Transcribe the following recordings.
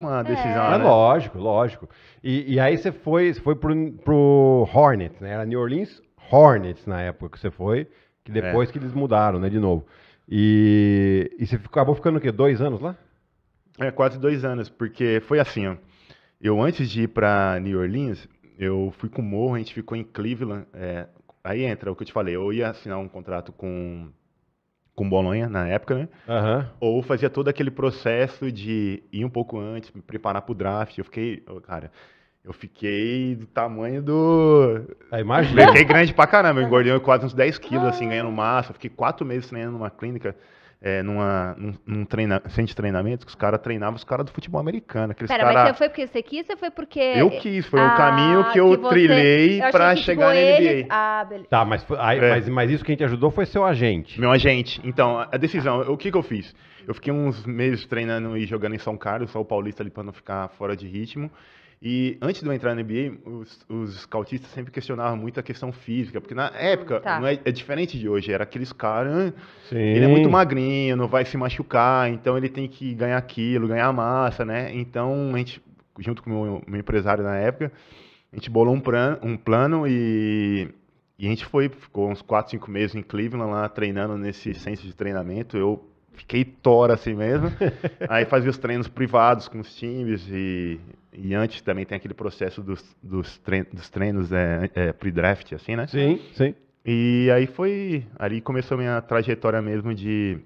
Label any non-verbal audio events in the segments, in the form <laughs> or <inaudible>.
uma é. decisão. É, né? lógico, lógico. E, e, aí você foi, você foi pro, pro Hornets, né? Era New Orleans Hornets na época que você foi, que é. depois é. que eles mudaram, né, de novo. E, e você acabou ficando o quê? Dois anos lá? É, quase dois anos, porque foi assim, ó. Eu antes de ir para New Orleans, eu fui com o Morro, a gente ficou em Cleveland. É, aí entra o que eu te falei, eu ia assinar um contrato com com Bolonha na época, né? Uhum. Ou fazia todo aquele processo de ir um pouco antes, me preparar pro draft. Eu fiquei, cara, eu fiquei do tamanho do. A imagem? Fiquei grande pra caramba. Eu engordei quase uns 10 quilos, assim, ganhando massa. Eu fiquei quatro meses treinando numa clínica é, numa, num, num treina, centro de treinamento que os caras treinavam os caras do futebol americano. Aqueles Pera, cara... mas você foi porque você quis ou foi porque. Eu quis, foi ah, um caminho que eu que você... trilhei para tipo, chegar na NBA. Eles... Ah, beleza. Tá, mas, aí, é. mas, mas isso quem te ajudou foi seu agente. Meu agente. Então, a decisão, o que, que eu fiz? Eu fiquei uns meses treinando e jogando em São Carlos, só o paulista ali para não ficar fora de ritmo. E antes de eu entrar na NBA, os, os cautistas sempre questionavam muito a questão física, porque na hum, época tá. não é, é, diferente de hoje, era aqueles caras. Ah, ele é muito magrinho, não vai se machucar, então ele tem que ganhar aquilo, ganhar massa, né? Então a gente, junto com o meu, meu empresário na época, a gente bolou um, um plano e, e a gente foi, ficou uns 4, 5 meses em Cleveland lá treinando nesse centro de treinamento. Eu fiquei tora assim mesmo. <laughs> Aí fazia os treinos privados com os times e, e antes também tem aquele processo dos, dos, treinos, dos treinos é, é, pre-draft, assim, né? Sim, sim. E aí foi, ali começou a minha trajetória mesmo de,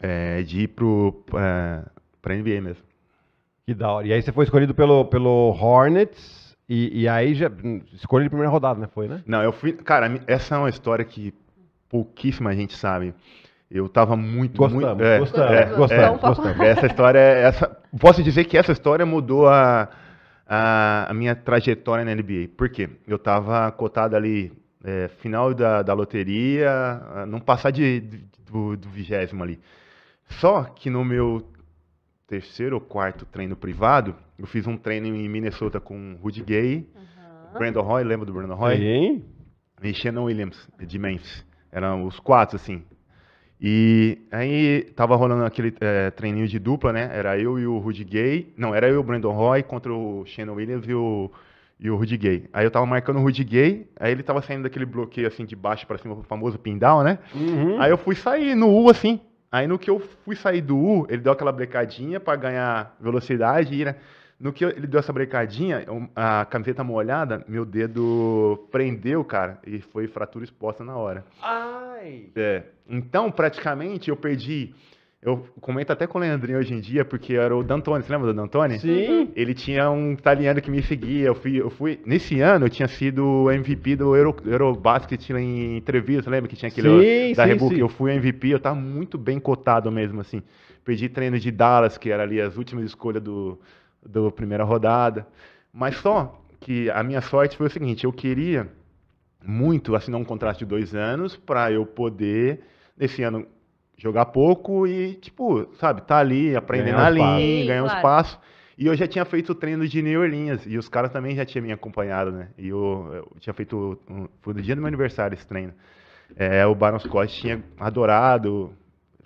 é, de ir pro, é, pra, pra NBA mesmo. Que da hora. E aí você foi escolhido pelo, pelo Hornets... E, e aí já hum, escolhi de primeira rodada, né? Foi, né? Não, eu fui. Cara, essa é uma história que pouquíssima gente sabe. Eu estava muito, gostamos, muito. É, gostamos, é, gostamos, é, então, gostamos. Essa história, é, essa, posso dizer que essa história mudou a, a, a minha trajetória na NBA. Por quê? Eu estava cotado ali é, final da, da loteria, não passar de, de do, vigésimo ali. Só que no meu terceiro ou quarto treino privado, eu fiz um treino em Minnesota com o Rudy Gay, uhum. Brandon Roy, lembra do Brandon Roy? Sim. E Shannon Williams, de Memphis. Eram os quatro, assim. E aí tava rolando aquele é, treininho de dupla, né? Era eu e o Rudy Gay. Não, era eu e o Brandon Roy contra o Shannon Williams e o, e o Rudy Gay. Aí eu tava marcando o Rudy Gay, aí ele tava saindo daquele bloqueio assim de baixo para cima, o famoso pin down, né? Uhum. Aí eu fui sair no U assim. Aí no que eu fui sair do U, ele deu aquela brecadinha para ganhar velocidade e, né? No que ele deu essa brecadinha, a camiseta molhada, meu dedo prendeu, cara, e foi fratura exposta na hora. Ai! É. Então, praticamente, eu perdi. Eu comento até com o Leandrinho hoje em dia, porque era o Dantone, você lembra do Dantone? Sim. Uhum. Ele tinha um italiano que me seguia. Eu fui, eu fui nesse ano eu tinha sido MVP do Euro, Eurobasket em entrevista, lembra que tinha aquele sim, da sim, Rebook? Sim. Eu fui MVP, eu tava muito bem cotado mesmo, assim. Perdi treino de Dallas, que era ali as últimas escolhas do, da primeira rodada. Mas só que a minha sorte foi o seguinte: eu queria muito assinar um contrato de dois anos para eu poder, nesse ano, jogar pouco e, tipo, sabe, tá ali, aprender a na linha, ganhar um espaço. E eu já tinha feito o treino de New Orleans, e os caras também já tinham me acompanhado, né? E eu, eu tinha feito, um, foi no dia do meu aniversário esse treino. É, o Baron Scott tinha adorado,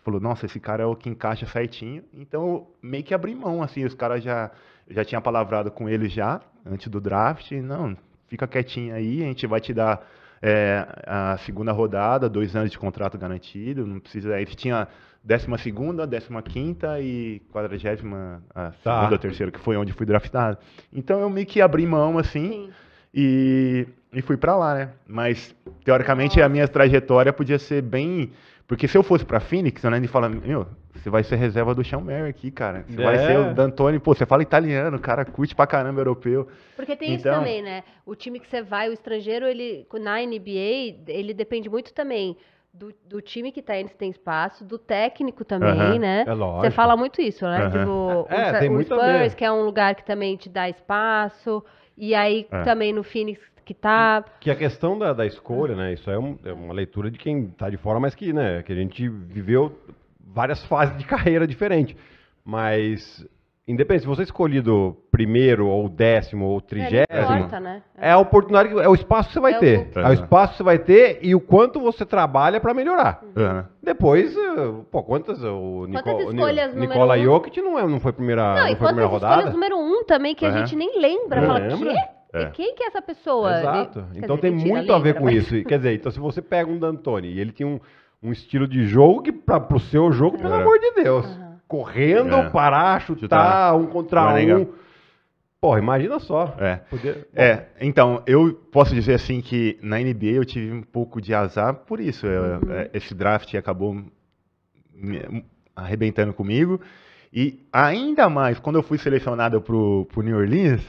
falou, nossa, esse cara é o que encaixa certinho. Então, meio que abri mão, assim, os caras já, já tinha palavrado com ele já, antes do draft, não, fica quietinho aí, a gente vai te dar é, a segunda rodada, dois anos de contrato garantido, não precisa, aí tinha décima segunda, décima quinta e quadragésima, a tá. segunda, terceira, que foi onde fui draftado. Então, eu meio que abri mão, assim, e... E fui para lá, né? Mas, teoricamente, a minha trajetória podia ser bem porque se eu fosse pra Phoenix, o Nani fala, meu, você vai ser reserva do Sean Mary aqui, cara. Você é. vai ser o D'Antoni, pô, você fala italiano, cara curte pra caramba europeu. Porque tem então... isso também, né? O time que você vai, o estrangeiro, ele, na NBA, ele depende muito também do, do, time que tá indo se tem espaço, do técnico também, né? É lógico. Você fala muito isso, né? Tipo, é, o, tem o Spurs, que é um lugar que também te dá espaço. E aí é. também no Phoenix que tá. Que a questão da, da escolha, né? Isso é, um, é uma leitura de quem está de fora, mas que, né, que a gente viveu várias fases de <laughs> carreira diferentes. Mas Independente, se você é escolhido primeiro, ou décimo, ou trigésimo, é, importa, né? é. é a oportunidade, é o espaço que você vai é ter. É o... É o espaço que você vai ter e o quanto você trabalha para melhorar. Uhum. Depois, eh, pô, quantas? O Nico, escolhas Ni, Nicola Jokic não, é, não foi primeira, não, não foi primeira rodada. quantas escolhas número um também que uhum. a gente nem lembra. fala, lembra? quê? É. Quem que é essa pessoa? Exato. então dizer, tem muito a, letra, a ver com mas... isso. Quer dizer, então se você pega um D'Antoni e ele tinha um, um estilo de jogo que para pro seu jogo, é. pelo amor de Deus, uhum. correndo, é. parar, chutar, tá, um contra é um. Porra, imagina só. É. Poder... é. Então, eu posso dizer assim que na NBA eu tive um pouco de azar por isso. Eu, uhum. é, Esse draft acabou arrebentando comigo. E ainda mais, quando eu fui selecionado pro, pro New Orleans,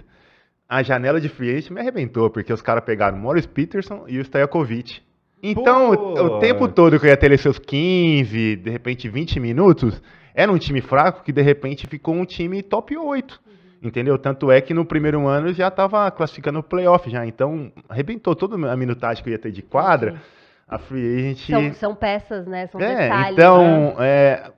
a janela de free agent me arrebentou, porque os caras pegaram o Morris Peterson e o Stojakovic. Então, o, o, tempo todo que eu ia ter seus 15, de repente 20 minutos, era um time fraco que de repente ficou um time top 8. Entendeu? Tanto é que no primeiro ano já estava classificando o playoff já. Então, arrebentou toda a minutagem que eu ia ter de quadra. A free agent. São, são peças, né? São é, detalhes. Então, né? é,